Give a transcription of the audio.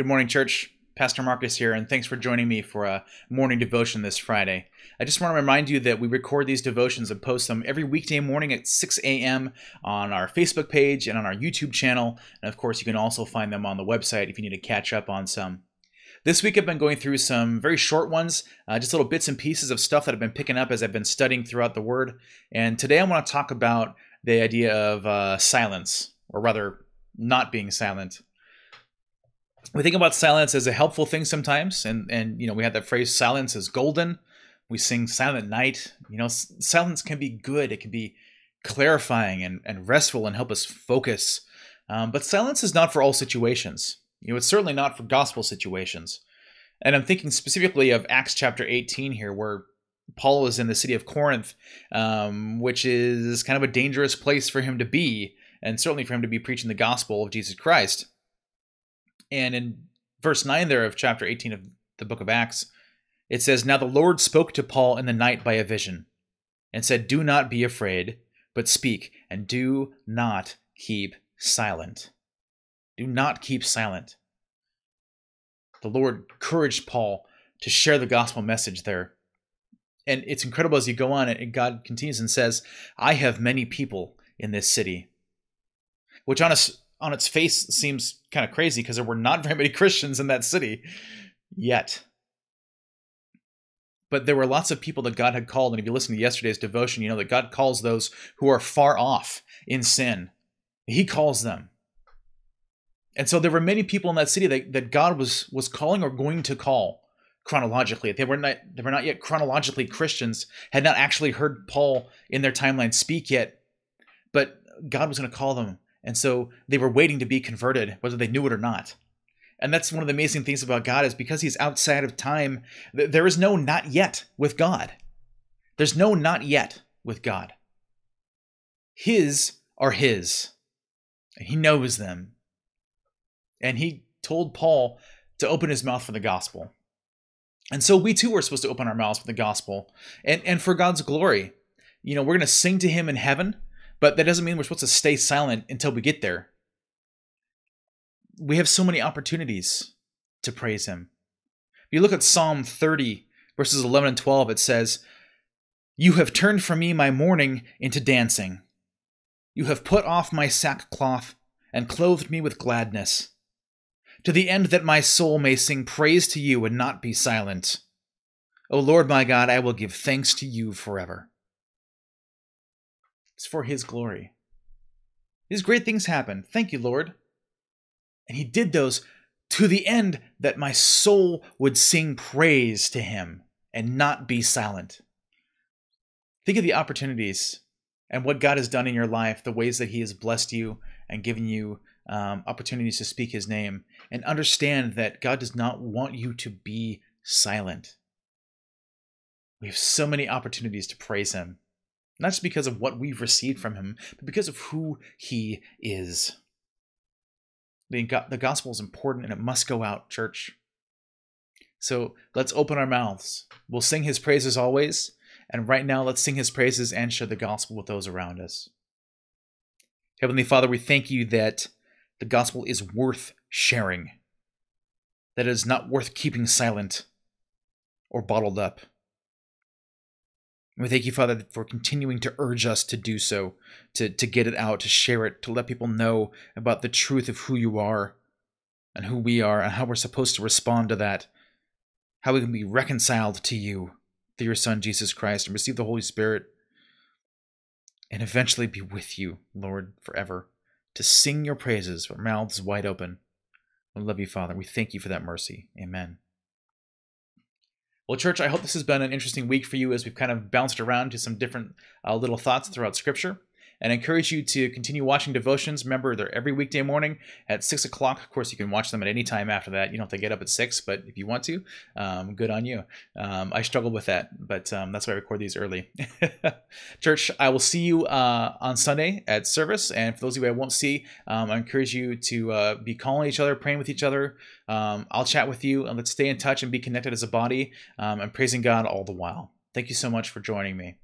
Good morning, church. Pastor Marcus here, and thanks for joining me for a morning devotion this Friday. I just want to remind you that we record these devotions and post them every weekday morning at 6 a.m. on our Facebook page and on our YouTube channel. And of course, you can also find them on the website if you need to catch up on some. This week, I've been going through some very short ones, uh, just little bits and pieces of stuff that I've been picking up as I've been studying throughout the Word. And today, I want to talk about the idea of uh, silence, or rather, not being silent we think about silence as a helpful thing sometimes, and and you know we have that phrase "silence is golden." We sing "Silent Night." You know, silence can be good. It can be clarifying and, and restful and help us focus. Um, but silence is not for all situations. You know, it's certainly not for gospel situations. And I'm thinking specifically of Acts chapter 18 here, where Paul is in the city of Corinth, um, which is kind of a dangerous place for him to be, and certainly for him to be preaching the gospel of Jesus Christ. And in verse 9 there of chapter 18 of the book of Acts, it says, Now the Lord spoke to Paul in the night by a vision and said, Do not be afraid, but speak and do not keep silent. Do not keep silent. The Lord encouraged Paul to share the gospel message there. And it's incredible as you go on, and God continues and says, I have many people in this city. Which on a on its face seems kind of crazy because there were not very many Christians in that city yet. But there were lots of people that God had called. And if you listen to yesterday's devotion, you know that God calls those who are far off in sin, He calls them. And so there were many people in that city that, that God was, was calling or going to call chronologically. They were not they were not yet chronologically Christians, had not actually heard Paul in their timeline speak yet, but God was going to call them and so they were waiting to be converted, whether they knew it or not. And that's one of the amazing things about God is because he's outside of time, th- there is no not yet with God. There's no not yet with God. His are his, and he knows them. And he told Paul to open his mouth for the gospel. And so we too are supposed to open our mouths for the gospel and, and for God's glory. You know, we're going to sing to him in heaven but that doesn't mean we're supposed to stay silent until we get there. We have so many opportunities to praise Him. If you look at Psalm 30, verses 11 and 12, it says, You have turned for me my mourning into dancing. You have put off my sackcloth and clothed me with gladness, to the end that my soul may sing praise to you and not be silent. O Lord my God, I will give thanks to you forever is for his glory. These great things happen. Thank you, Lord. And he did those to the end that my soul would sing praise to him and not be silent. Think of the opportunities and what God has done in your life, the ways that He has blessed you and given you um, opportunities to speak His name, and understand that God does not want you to be silent. We have so many opportunities to praise Him, not just because of what we've received from him, but because of who he is. The, the gospel is important and it must go out, church. So let's open our mouths. We'll sing his praises always. And right now, let's sing his praises and share the gospel with those around us. Heavenly Father, we thank you that the gospel is worth sharing, that it is not worth keeping silent or bottled up. And we thank you, Father, for continuing to urge us to do so, to, to get it out, to share it, to let people know about the truth of who you are and who we are and how we're supposed to respond to that, how we can be reconciled to you through your Son, Jesus Christ, and receive the Holy Spirit and eventually be with you, Lord, forever, to sing your praises with mouths wide open. We love you, Father. We thank you for that mercy. Amen. Well, church, I hope this has been an interesting week for you as we've kind of bounced around to some different uh, little thoughts throughout Scripture and I encourage you to continue watching devotions. Remember, they're every weekday morning at 6 o'clock. Of course, you can watch them at any time after that. You don't have to get up at 6, but if you want to, um, good on you. Um, I struggle with that, but um, that's why I record these early. Church, I will see you uh, on Sunday at service. And for those of you I won't see, um, I encourage you to uh, be calling each other, praying with each other. Um, I'll chat with you, and let's stay in touch and be connected as a body. Um, and praising God all the while. Thank you so much for joining me.